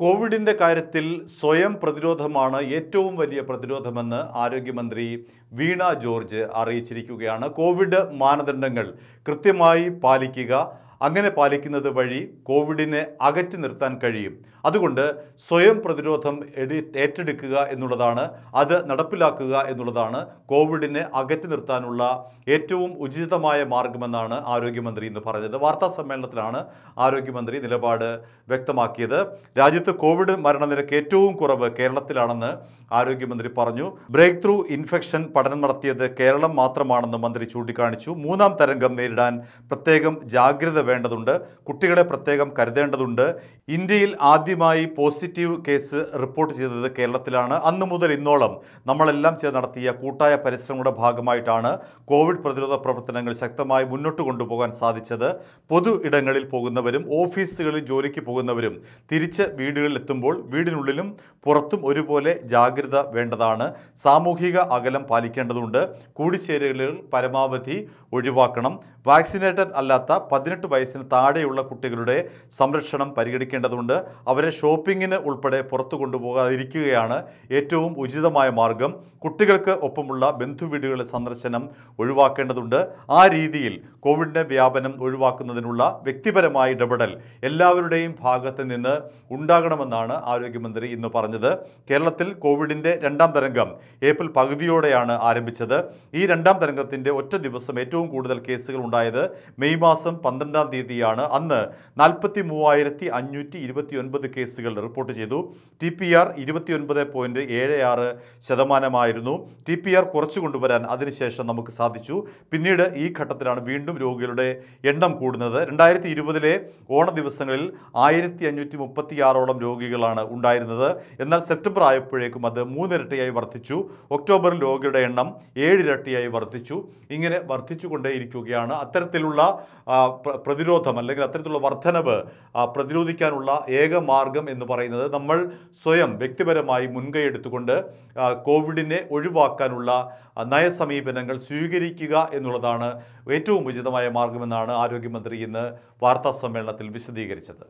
കോവിഡിൻ്റെ കാര്യത്തിൽ സ്വയം പ്രതിരോധമാണ് ഏറ്റവും വലിയ പ്രതിരോധമെന്ന് ആരോഗ്യമന്ത്രി വീണ ജോർജ് അറിയിച്ചിരിക്കുകയാണ് കോവിഡ് മാനദണ്ഡങ്ങൾ കൃത്യമായി പാലിക്കുക അങ്ങനെ പാലിക്കുന്നത് വഴി കോവിഡിനെ അകറ്റി നിർത്താൻ കഴിയും അതുകൊണ്ട് സ്വയം പ്രതിരോധം ഏറ്റെടുക്കുക എന്നുള്ളതാണ് അത് നടപ്പിലാക്കുക എന്നുള്ളതാണ് കോവിഡിനെ അകറ്റി നിർത്താനുള്ള ഏറ്റവും ഉചിതമായ മാർഗമെന്നാണ് ആരോഗ്യമന്ത്രി ഇന്ന് പറഞ്ഞത് വാർത്താ സമ്മേളനത്തിലാണ് ആരോഗ്യമന്ത്രി നിലപാട് വ്യക്തമാക്കിയത് രാജ്യത്ത് കോവിഡ് മരണനിരക്ക് ഏറ്റവും കുറവ് കേരളത്തിലാണെന്ന് ആരോഗ്യമന്ത്രി പറഞ്ഞു ബ്രേക്ക് ത്രൂ ഇൻഫെക്ഷൻ പഠനം നടത്തിയത് കേരളം മാത്രമാണെന്ന് മന്ത്രി ചൂണ്ടിക്കാണിച്ചു മൂന്നാം തരംഗം നേരിടാൻ പ്രത്യേകം ജാഗ്രത വേണ്ടതുണ്ട് കുട്ടികളെ പ്രത്യേകം കരുതേണ്ടതുണ്ട് ഇന്ത്യയിൽ ആദ്യമായി പോസിറ്റീവ് കേസ് റിപ്പോർട്ട് ചെയ്തത് കേരളത്തിലാണ് അന്നു മുതൽ ഇന്നോളം നമ്മളെല്ലാം ചേർന്ന് നടത്തിയ കൂട്ടായ പരിശ്രമങ്ങളുടെ ഭാഗമായിട്ടാണ് കോവിഡ് പ്രതിരോധ പ്രവർത്തനങ്ങൾ ശക്തമായി മുന്നോട്ട് കൊണ്ടുപോകാൻ സാധിച്ചത് പൊതു ഇടങ്ങളിൽ പോകുന്നവരും ഓഫീസുകളിൽ ജോലിക്ക് പോകുന്നവരും തിരിച്ച് വീടുകളിൽ എത്തുമ്പോൾ വീടിനുള്ളിലും പുറത്തും ഒരുപോലെ ജാഗ്രത ജാഗ്രത വേണ്ടതാണ് സാമൂഹിക അകലം പാലിക്കേണ്ടതുണ്ട് കൂടിച്ചേരലുകൾ പരമാവധി ഒഴിവാക്കണം വാക്സിനേറ്റഡ് അല്ലാത്ത പതിനെട്ട് വയസ്സിന് താഴെയുള്ള കുട്ടികളുടെ സംരക്ഷണം പരിഗണിക്കേണ്ടതുണ്ട് അവരെ ഷോപ്പിങ്ങിന് ഉൾപ്പെടെ പുറത്തു കൊണ്ടുപോകാതിരിക്കുകയാണ് ഏറ്റവും ഉചിതമായ മാർഗം കുട്ടികൾക്ക് ഒപ്പമുള്ള ബന്ധുവീടുകളുടെ സന്ദർശനം ഒഴിവാക്കേണ്ടതുണ്ട് ആ രീതിയിൽ കോവിഡിൻ്റെ വ്യാപനം ഒഴിവാക്കുന്നതിനുള്ള വ്യക്തിപരമായ ഇടപെടൽ എല്ലാവരുടെയും ഭാഗത്ത് നിന്ന് ഉണ്ടാകണമെന്നാണ് ആരോഗ്യമന്ത്രി ഇന്ന് പറഞ്ഞത് കേരളത്തിൽ കോവിഡ് കോവിഡിന്റെ രണ്ടാം തരംഗം ഏപ്രിൽ പകുതിയോടെയാണ് ആരംഭിച്ചത് ഈ രണ്ടാം തരംഗത്തിന്റെ ഒറ്റ ദിവസം ഏറ്റവും കൂടുതൽ കേസുകൾ ഉണ്ടായത് മെയ് മാസം പന്ത്രണ്ടാം തീയതിയാണ് അന്ന് നാൽപ്പത്തി മൂവായിരത്തി അഞ്ഞൂറ്റി കേസുകൾ റിപ്പോർട്ട് ചെയ്തു ടി പി ആർ ഇരുപത്തിയൊൻപത് പോയിൻറ്റ് ഏഴ് ആറ് ശതമാനമായിരുന്നു ടി പി ആർ കുറച്ചു കൊണ്ടുവരാൻ അതിനുശേഷം നമുക്ക് സാധിച്ചു പിന്നീട് ഈ ഘട്ടത്തിലാണ് വീണ്ടും രോഗികളുടെ എണ്ണം കൂടുന്നത് രണ്ടായിരത്തി ഇരുപതിലെ ഓണ ദിവസങ്ങളിൽ ആയിരത്തി അഞ്ഞൂറ്റി ആറോളം രോഗികളാണ് ഉണ്ടായിരുന്നത് എന്നാൽ സെപ്റ്റംബർ ആയപ്പോഴേക്കും അത് അത് മൂന്നിരട്ടിയായി വർദ്ധിച്ചു ഒക്ടോബറിൽ രോഗിയുടെ എണ്ണം ഏഴിരട്ടിയായി വർദ്ധിച്ചു ഇങ്ങനെ വർദ്ധിച്ചുകൊണ്ടേയിരിക്കുകയാണ് അത്തരത്തിലുള്ള പ്രതിരോധം അല്ലെങ്കിൽ അത്തരത്തിലുള്ള വർധനവ് പ്രതിരോധിക്കാനുള്ള ഏക മാർഗം എന്ന് പറയുന്നത് നമ്മൾ സ്വയം വ്യക്തിപരമായി മുൻകൈ എടുത്തുകൊണ്ട് കോവിഡിനെ ഒഴിവാക്കാനുള്ള നയസമീപനങ്ങൾ സ്വീകരിക്കുക എന്നുള്ളതാണ് ഏറ്റവും ഉചിതമായ മാർഗമെന്നാണ് ആരോഗ്യമന്ത്രി ഇന്ന് വാർത്താ സമ്മേളനത്തിൽ വിശദീകരിച്ചത്